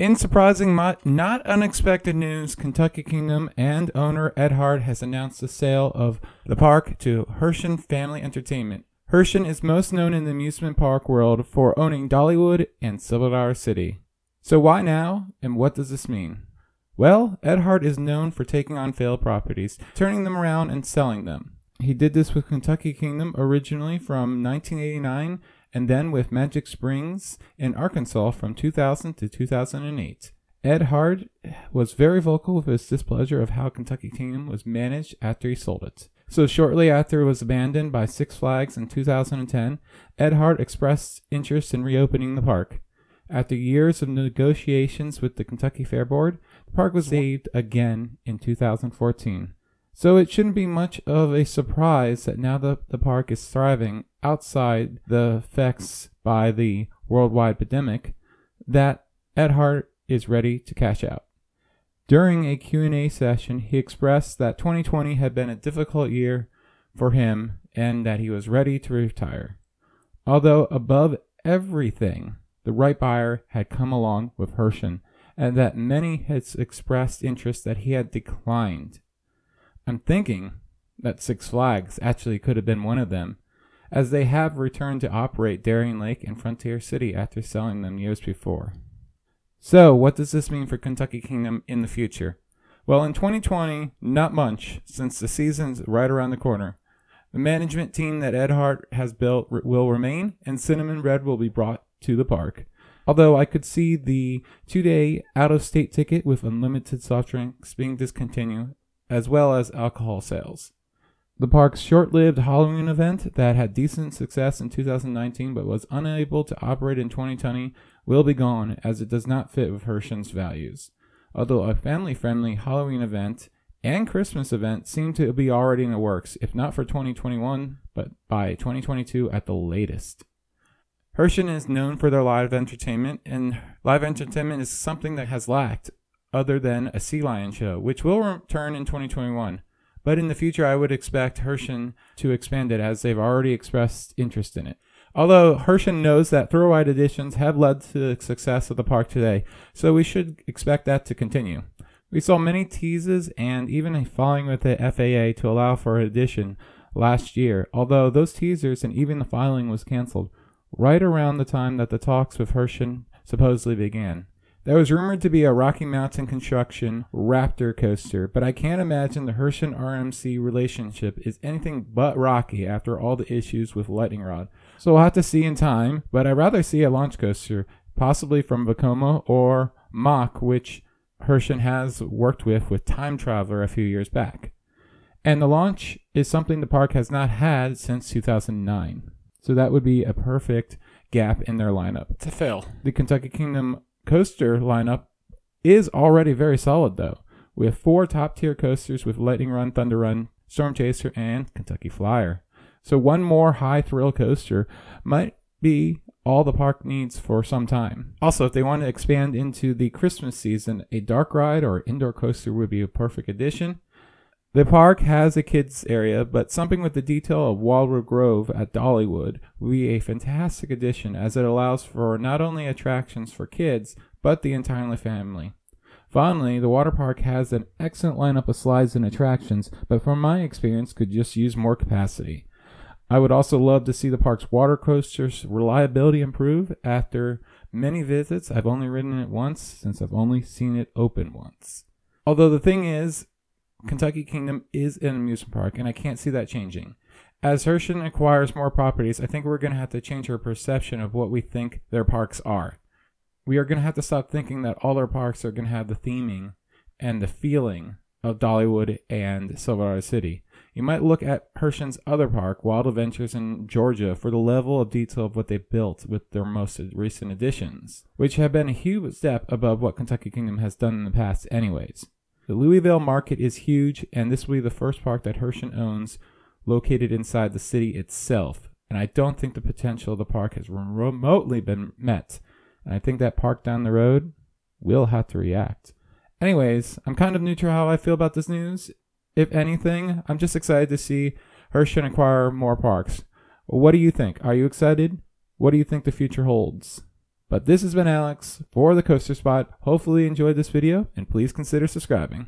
In surprising, not unexpected news, Kentucky Kingdom and owner Ed Hart has announced the sale of the park to Hershen Family Entertainment. Hershen is most known in the amusement park world for owning Dollywood and Dollar City. So why now, and what does this mean? Well, Ed Hart is known for taking on failed properties, turning them around, and selling them. He did this with Kentucky Kingdom originally from 1989 and then with Magic Springs in Arkansas from 2000 to 2008. Ed Hard was very vocal with his displeasure of how Kentucky Kingdom was managed after he sold it. So shortly after it was abandoned by Six Flags in 2010, Ed Hart expressed interest in reopening the park. After years of negotiations with the Kentucky Fair Board, the park was saved again in 2014. So it shouldn't be much of a surprise that now that the park is thriving outside the effects by the worldwide pandemic, that Ed Hart is ready to cash out. During a Q&A session, he expressed that 2020 had been a difficult year for him and that he was ready to retire. Although above everything, the right buyer had come along with Hershen and that many had expressed interest that he had declined. I'm thinking that Six Flags actually could have been one of them, as they have returned to operate Daring Lake and Frontier City after selling them years before. So, what does this mean for Kentucky Kingdom in the future? Well, in 2020, not much, since the season's right around the corner. The management team that Ed Hart has built will remain, and Cinnamon Red will be brought to the park. Although I could see the two day out of state ticket with unlimited soft drinks being discontinued, as well as alcohol sales. The park's short lived Halloween event that had decent success in 2019 but was unable to operate in 2020 will be gone as it does not fit with Hershen's values. Although a family friendly Halloween event and Christmas event seem to be already in the works, if not for 2021, but by 2022 at the latest. Hershen is known for their live entertainment, and live entertainment is something that has lacked other than a sea lion show, which will return in 2021. But in the future, I would expect Hershen to expand it as they've already expressed interest in it. Although Hershen knows that throwaway additions have led to the success of the park today, so we should expect that to continue. We saw many teases and even a filing with the FAA to allow for an addition last year, although those teasers and even the filing was canceled right around the time that the talks with Hershen supposedly began. That was rumored to be a Rocky Mountain Construction Raptor coaster, but I can't imagine the Hershon RMC relationship is anything but rocky after all the issues with Lightning Rod. So we'll have to see in time, but I'd rather see a launch coaster, possibly from Vacoma or Mach, which Hershon has worked with with Time Traveler a few years back. And the launch is something the park has not had since 2009. So that would be a perfect gap in their lineup to fill. The Kentucky Kingdom coaster lineup is already very solid, though. We have four top tier coasters with Lightning Run, Thunder Run, Storm Chaser, and Kentucky Flyer. So one more high thrill coaster might be all the park needs for some time. Also, if they want to expand into the Christmas season, a dark ride or indoor coaster would be a perfect addition. The park has a kids area, but something with the detail of Walrus Grove at Dollywood would be a fantastic addition as it allows for not only attractions for kids, but the entire family. Finally, the water park has an excellent lineup of slides and attractions, but from my experience could just use more capacity. I would also love to see the park's water coaster's reliability improve after many visits. I've only ridden it once since I've only seen it open once. Although the thing is, Kentucky Kingdom is an amusement park, and I can't see that changing. As Hershen acquires more properties, I think we're going to have to change our perception of what we think their parks are. We are going to have to stop thinking that all our parks are going to have the theming and the feeling of Dollywood and Silverado City. You might look at Hershen's other park, Wild Adventures in Georgia, for the level of detail of what they built with their most recent additions, which have been a huge step above what Kentucky Kingdom has done in the past, anyways. The Louisville market is huge, and this will be the first park that Hershen owns located inside the city itself. And I don't think the potential of the park has remotely been met. And I think that park down the road will have to react. Anyways, I'm kind of neutral how I feel about this news. If anything, I'm just excited to see Hershen acquire more parks. What do you think? Are you excited? What do you think the future holds? But this has been Alex for the Coaster Spot. Hopefully you enjoyed this video and please consider subscribing.